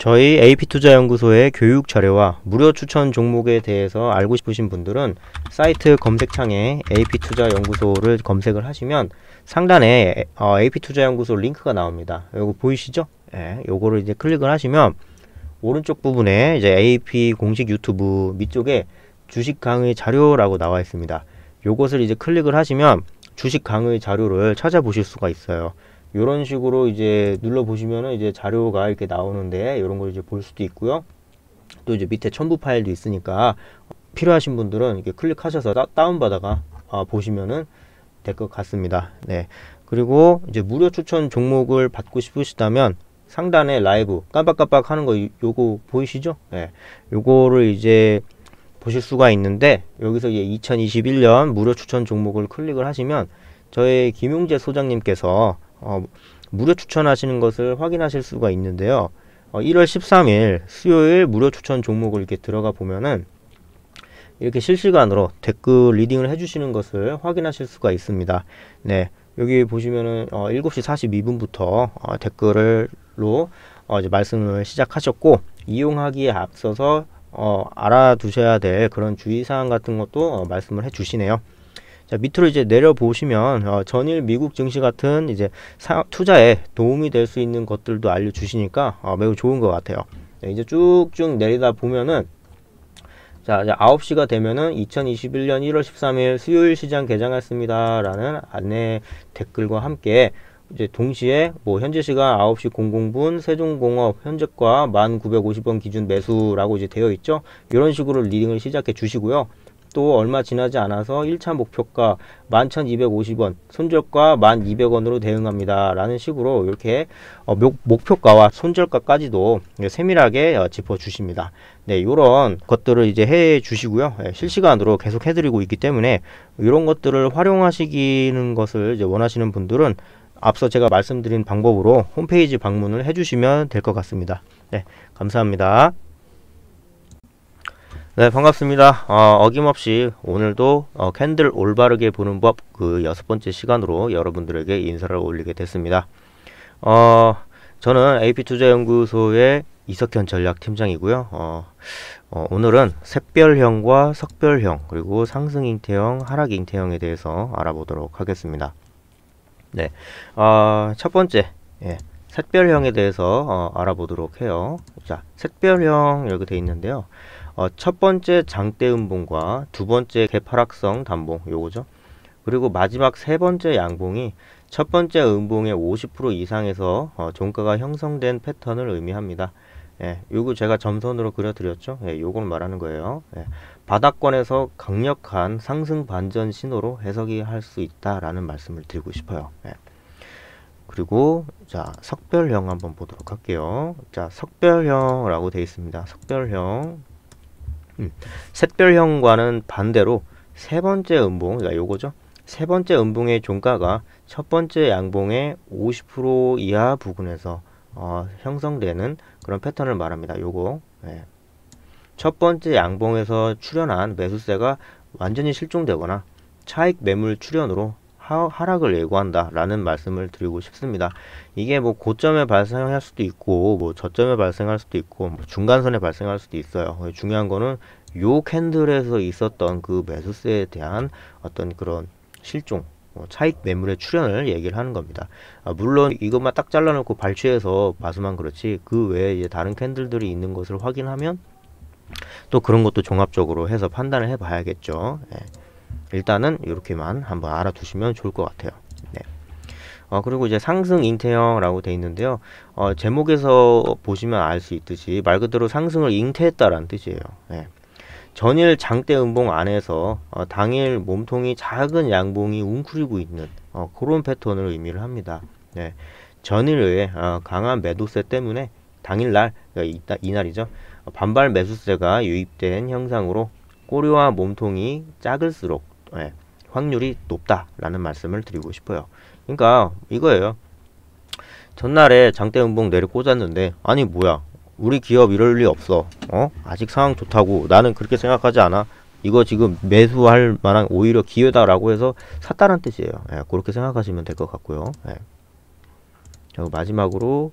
저희 AP투자연구소의 교육 자료와 무료 추천 종목에 대해서 알고 싶으신 분들은 사이트 검색창에 AP투자연구소를 검색을 하시면 상단에 어, AP투자연구소 링크가 나옵니다. 요거 보이시죠? 예, 요거를 이제 클릭을 하시면 오른쪽 부분에 이제 AP 공식 유튜브 밑쪽에 주식 강의 자료라고 나와 있습니다. 요것을 이제 클릭을 하시면 주식 강의 자료를 찾아보실 수가 있어요. 이런 식으로 이제 눌러 보시면은 이제 자료가 이렇게 나오는데 이런 걸 이제 볼 수도 있고요. 또 이제 밑에 첨부 파일도 있으니까 필요하신 분들은 이렇게 클릭하셔서 다, 운 받아가 어, 보시면은 될 것 같습니다. 네. 그리고 이제 무료 추천 종목을 받고 싶으시다면 상단에 라이브 깜빡깜빡 하는 거 요거 보이시죠? 네. 요거를 이제 보실 수가 있는데 여기서 이제 2021년 무료 추천 종목을 클릭을 하시면 저의 김용재 소장님께서 어, 무료 추천하시는 것을 확인하실 수가 있는데요. 어, 1월 13일 수요일 무료 추천 종목을 이렇게 들어가 보면은 이렇게 실시간으로 댓글 리딩을 해주시는 것을 확인하실 수가 있습니다. 네. 여기 보시면은 어, 7시 42분부터 어, 댓글로 어, 이제 말씀을 시작하셨고 이용하기에 앞서서 어, 알아두셔야 될 그런 주의사항 같은 것도 어, 말씀을 해주시네요. 자, 밑으로 이제 내려 보시면 어, 전일 미국 증시 같은 이제 사, 투자에 도움이 될 수 있는 것들도 알려주시니까 어, 매우 좋은 것 같아요. 네, 이제 쭉쭉 내리다 보면은 자, 이제 9시가 되면은 2021년 1월 13일 수요일 시장 개장했습니다. 라는 안내 댓글과 함께 이제 동시에 뭐 현재 시간 9시 00분 세종공업 현재가 1950원 기준 매수라고 이제 되어 있죠. 이런 식으로 리딩을 시작해 주시고요. 또 얼마 지나지 않아서 1차 목표가 11,250원, 손절가 1,200원으로 대응합니다. 라는 식으로 이렇게 어, 목표가와 손절가까지도 세밀하게 어, 짚어주십니다. 네, 이런 것들을 이제 해 주시고요. 예, 실시간으로 계속 해드리고 있기 때문에 이런 것들을 활용하시기는 것을 이제 원하시는 분들은 앞서 제가 말씀드린 방법으로 홈페이지 방문을 해주시면 될 것 같습니다. 네, 감사합니다. 네 반갑습니다 어, 김없이 오늘도 어, 캔들 올바르게 보는 법 그 여섯 번째 시간으로 여러분들에게 인사를 올리게 됐습니다 어, 저는 AP투자연구소의 이석현 전략팀장이고요 어, 어 오늘은 샛별형과 석별형 그리고 상승 잉태형 하락 잉태형에 대해서 알아보도록 하겠습니다 네첫 어, 번째 예, 샛별형에 대해서 어, 알아보도록 해요 자 샛별형 이렇게 돼 있는데요 어, 첫 번째 장대음봉과 두 번째 개파락성 단봉 요거죠. 그리고 마지막 세 번째 양봉이 첫 번째 음봉의 50% 이상에서 어, 종가가 형성된 패턴을 의미합니다. 예, 요거 제가 점선으로 그려드렸죠. 예, 요걸 말하는 거예요. 예, 바닥권에서 강력한 상승 반전 신호로 해석이 할 수 있다라는 말씀을 드리고 싶어요. 예. 그리고 자 석별형 한번 보도록 할게요. 자 석별형이라고 되어 있습니다. 석별형 음. 별형과는 반대로 세 번째 음봉, 그러니까 요거죠. 세 번째 음봉의 종가가 첫 번째 양봉의 50% 이하 부근에서 어, 형성되는 그런 패턴을 말합니다. 요거. 예. 첫 번째 양봉에서 출현한 매수세가 완전히 실종되거나 차익 매물 출현으로 하, 락을 예고한다라는 말씀을 드리고 싶습니다. 이게 뭐 고점에 발생할 수도 있고 뭐 저점에 발생할 수도 있고 뭐 중간선에 발생할 수도 있어요. 중요한 거는 요 캔들에서 있었던 그 매수세에 대한 어떤 그런 실종 뭐 차익 매물의 출현을 얘기를 하는 겁니다. 아, 물론 이것만 딱 잘라놓고 발췌해서 봐서만 그렇지 그 외에 다른 캔들들이 있는 것을 확인하면 또 그런 것도 종합적으로 해서 판단을 해봐야겠죠. 예. 일단은 이렇게만 한번 알아두시면 좋을 것 같아요. 네. 어, 그리고 이제 상승 잉태형이라고 돼 있는데요. 어, 제목에서 보시면 알 수 있듯이 말 그대로 상승을 잉태했다라는 뜻이에요. 네. 전일 장대 음봉 안에서 어, 당일 몸통이 작은 양봉이 웅크리고 있는 어, 그런 패턴을 의미를 합니다. 네. 전일의 어, 강한 매도세 때문에 당일날 어, 이날이죠. 반발 매수세가 유입된 형상으로 꼬리와 몸통이 작을수록 예, 확률이 높다라는 말씀을 드리고 싶어요. 그러니까 이거예요. 전날에 장대음봉 내려 꽂았는데 아니 뭐야 우리 기업 이럴 리 없어 어 아직 상황 좋다고 나는 그렇게 생각하지 않아 이거 지금 매수할 만한 오히려 기회다라고 해서 샀다는 뜻이에요 예, 그렇게 생각하시면 될 것 같고요 예. 마지막으로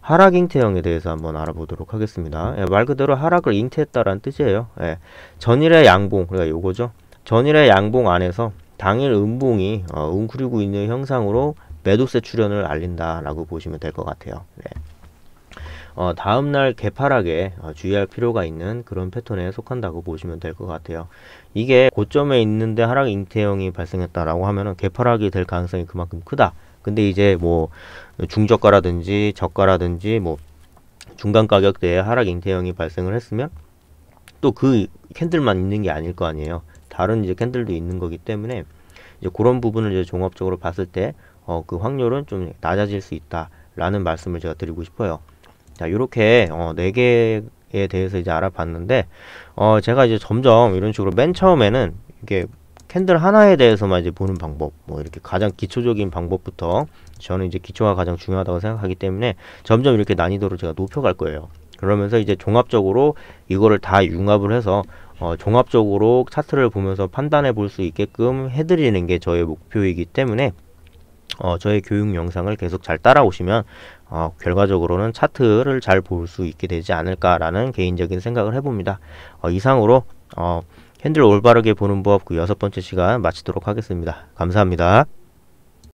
하락 잉태형에 대해서 한번 알아보도록 하겠습니다. 음. 예, 말 그대로 하락을 잉태했다라는 뜻이에요. 예, 전일의 양봉, 그러니까 요거죠. 전일의 양봉 안에서 당일 음봉이 어, 웅크리고 있는 형상으로 매도세 출현을 알린다라고 보시면 될 것 같아요. 네. 어, 다음날 개파락에 어, 주의할 필요가 있는 그런 패턴에 속한다고 보시면 될 것 같아요. 이게 고점에 있는데 하락 잉태형이 발생했다라고 하면은 개파락이 될 가능성이 그만큼 크다. 근데 이제 뭐 중저가라든지 저가라든지 뭐 중간 가격대에 하락 인태형이 발생을 했으면 또 그 캔들만 있는 게 아닐 거 아니에요. 다른 이제 캔들도 있는 거기 때문에 이제 그런 부분을 이제 종합적으로 봤을 때 어, 그 확률은 좀 낮아질 수 있다라는 말씀을 제가 드리고 싶어요. 자, 요렇게 어, 네개에 대해서 이제 알아봤는데 어, 제가 이제 점점 이런 식으로 맨 처음에는 이게 캔들 하나에 대해서만 이제 보는 방법 뭐 이렇게 가장 기초적인 방법부터 저는 이제 기초가 가장 중요하다고 생각하기 때문에 점점 이렇게 난이도를 제가 높여갈 거예요 그러면서 이제 종합적으로 이거를 다 융합을 해서 어, 종합적으로 차트를 보면서 판단해 볼 수 있게끔 해드리는 게 저의 목표이기 때문에 어, 저의 교육 영상을 계속 잘 따라오시면 어, 결과적으로는 차트를 잘 볼 수 있게 되지 않을까라는 개인적인 생각을 해봅니다. 어, 이상으로 어, 핸들 올바르게 보는 법 그 여섯 번째 시간 마치도록 하겠습니다. 감사합니다.